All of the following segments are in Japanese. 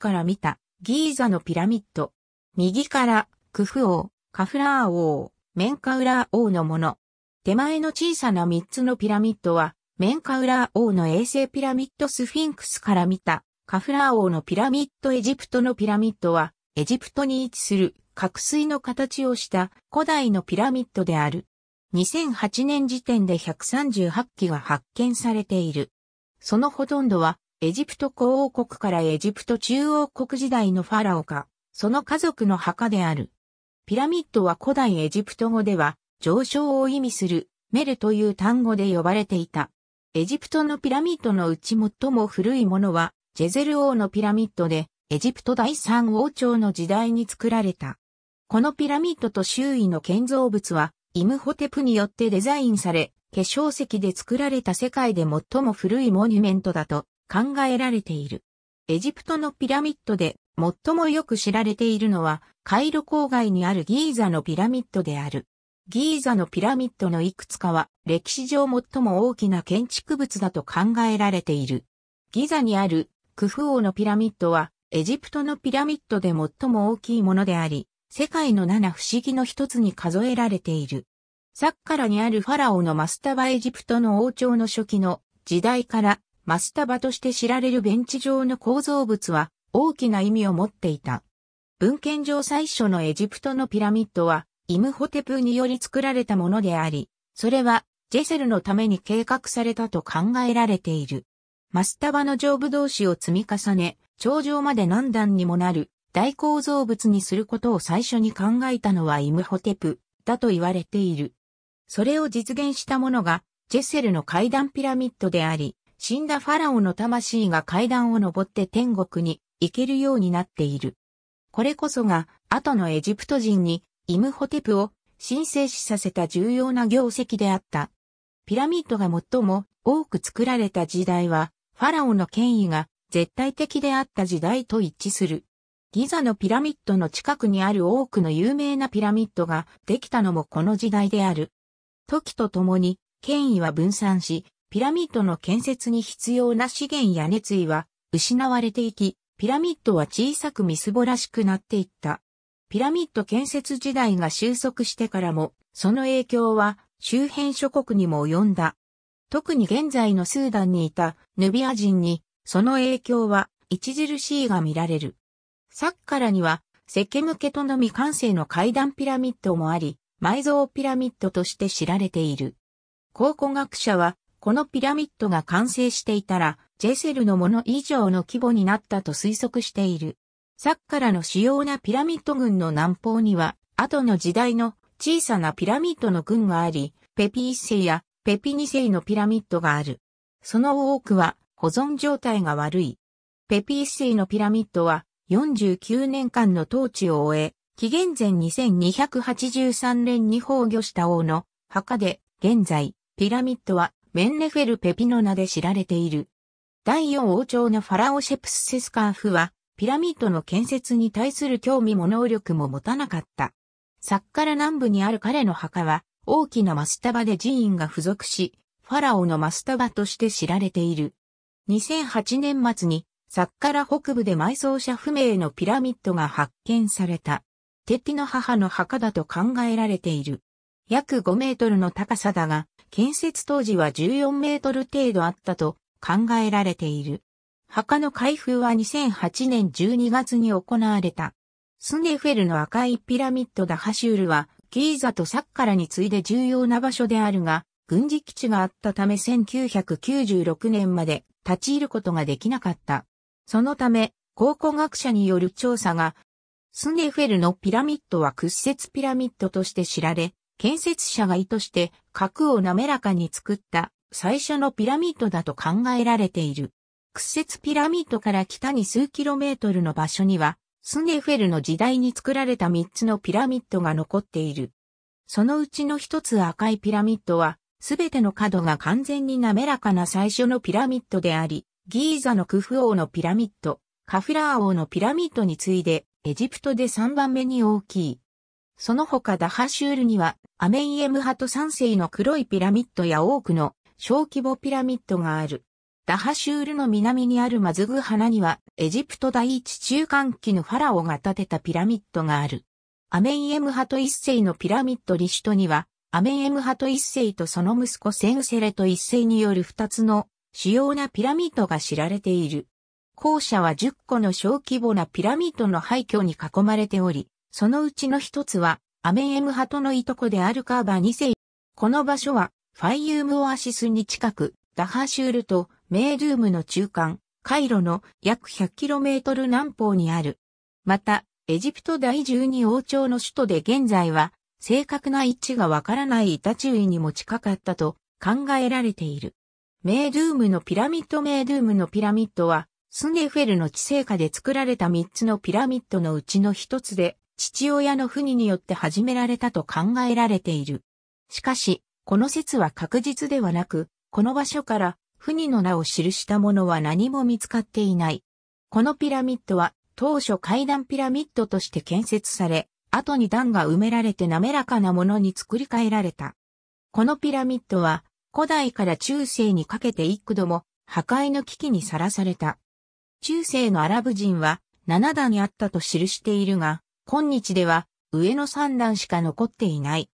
から見たギーザのピラミッド。右からクフ王、カフラー王、メンカウラー王のもの。手前の小さな3つのピラミッドは、メンカウラー王の衛星ピラミッドスフィンクスから見た、カフラー王のピラミッドエジプトのピラミッドは、エジプトに位置する、角水の形をした古代のピラミッドである。2008年時点で138基が発見されている。そのほとんどはエジプト古王国からエジプト中央国時代のファラオか、その家族の墓である。ピラミッドは古代エジプト語では、上昇を意味する、メルという単語で呼ばれていた。エジプトのピラミッドのうち最も古いものは、ジェゼル王のピラミッドで、エジプト第三王朝の時代に作られた。このピラミッドと周囲の建造物は、イムホテプによってデザインされ、化粧石で作られた世界で最も古いモニュメントだと考えられている。エジプトのピラミッドで最もよく知られているのは、カイロ郊外にあるギーザのピラミッドである。ギーザのピラミッドのいくつかは歴史上最も大きな建築物だと考えられている。ギザにあるクフ王のピラミッドはエジプトのピラミッドで最も大きいものであり、世界の七不思議の一つに数えられている。サッカラにあるファラオのマスタバエジプトの王朝の初期の時代からマスタバとして知られるベンチ上の構造物は大きな意味を持っていた。文献上最初のエジプトのピラミッドはイムホテプにより作られたものであり、それはジェセルのために計画されたと考えられている。マスタバの上部同士を積み重ね、頂上まで何段にもなる大構造物にすることを最初に考えたのはイムホテプだと言われている。それを実現したものがジェセルの階段ピラミッドであり、死んだファラオの魂が階段を登って天国に行けるようになっている。これこそが、後のエジプト人に、イムホテプを神聖視させた重要な業績であった。ピラミッドが最も多く作られた時代は、ファラオの権威が絶対的であった時代と一致する。ギザのピラミッドの近くにある多くの有名なピラミッドができたのもこの時代である。時とともに権威は分散し、ピラミッドの建設に必要な資源や熱意は失われていき、ピラミッドは小さくみすぼらしくなっていった。ピラミッド建設時代が収束してからも、その影響は周辺諸国にも及んだ。特に現在のスーダンにいたヌビア人に、その影響は著しいが見られる。サッカラには、石ケ向けとのみ完成の階段ピラミッドもあり、埋蔵ピラミッドとして知られている。考古学者は、このピラミッドが完成していたら、ジェセルのもの以上の規模になったと推測している。サッカラの主要なピラミッド群の南方には、後の時代の小さなピラミッドの群があり、ペピ一世やペピ二世のピラミッドがある。その多くは保存状態が悪い。ペピ一世のピラミッドは49年間の統治を終え、紀元前2283年に崩御した王の墓で、現在、ピラミッドはメンネフェル・ペピの名で知られている。第四王朝のファラオシェプスセスカーフは、ピラミッドの建設に対する興味も能力も持たなかった。サッカラ南部にある彼の墓は、大きなマスタバで寺院が付属し、ファラオのマスタバとして知られている。2008年末に、サッカラ北部で埋葬者不明のピラミッドが発見された。テティの母の墓だと考えられている。約5メートルの高さだが、建設当時は14メートル程度あったと考えられている。墓の開封は2008年12月に行われた。スネフェルの赤いピラミッドダハシュールは、ギーザとサッカラに次いで重要な場所であるが、軍事基地があったため1996年まで立ち入ることができなかった。そのため、考古学者による調査が、スネフェルのピラミッドは屈折ピラミッドとして知られ、建設者が意図して核を滑らかに作った最初のピラミッドだと考えられている。屈折ピラミッドから北に数キロメートルの場所には、スネフェルの時代に作られた3つのピラミッドが残っている。そのうちの1つ赤いピラミッドは、すべての角が完全に滑らかな最初のピラミッドであり、ギーザのクフ王のピラミッド、カフラー王のピラミッドに次いで、エジプトで3番目に大きい。その他ダハシュールには、アメイエム派と三世の黒いピラミッドや多くの小規模ピラミッドがある。ダハシュールの南にあるマズグ花には、エジプト第一中間期のファラオが建てたピラミッドがある。アメイエム派と一世のピラミッドリシュトには、アメイエム派と一世とその息子センセレと一世による二つの主要なピラミッドが知られている。校舎は10個の小規模なピラミッドの廃墟に囲まれており、そのうちの一つは、アメンエムハトのいとこであるカーバ2世。この場所は、ファイユームオアシスに近く、ダハシュールとメールームの中間、カイロの約 100km 南方にある。また、エジプト第12王朝の首都で現在は、正確な位置がわからないイタチウイにも近かったと考えられている。メードゥームのピラミッドメードゥームのピラミッドは、スネフェルの地政下で作られた3つのピラミッドのうちの1つで、父親の不義によって始められたと考えられている。しかし、この説は確実ではなく、この場所から不義の名を記したものは何も見つかっていない。このピラミッドは当初階段ピラミッドとして建設され、後に段が埋められて滑らかなものに作り変えられた。このピラミッドは古代から中世にかけて幾度も破壊の危機にさらされた。中世のアラブ人は7段にあったと記しているが、今日では上の三段しか残っていない。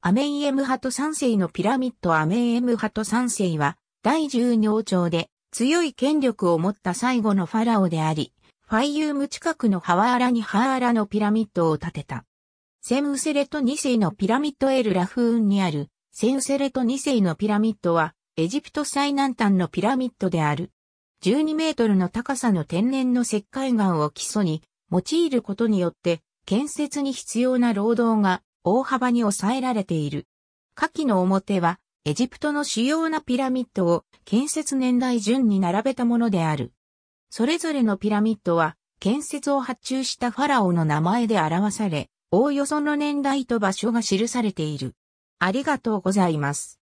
アメイエムハト三世のピラミッドアメイエムハト三世は第10王朝で強い権力を持った最後のファラオであり、ファイユーム近くのハワーラにハーラのピラミッドを建てた。セムセレト2世のピラミッドエル・ラフーンにあるセンセレト2世のピラミッドはエジプト最南端のピラミッドである。12メートルの高さの天然の石灰岩を基礎に用いることによって建設に必要な労働が大幅に抑えられている。下記の表は、エジプトの主要なピラミッドを建設年代順に並べたものである。それぞれのピラミッドは、建設を発注したファラオの名前で表され、おおよその年代と場所が記されている。ありがとうございます。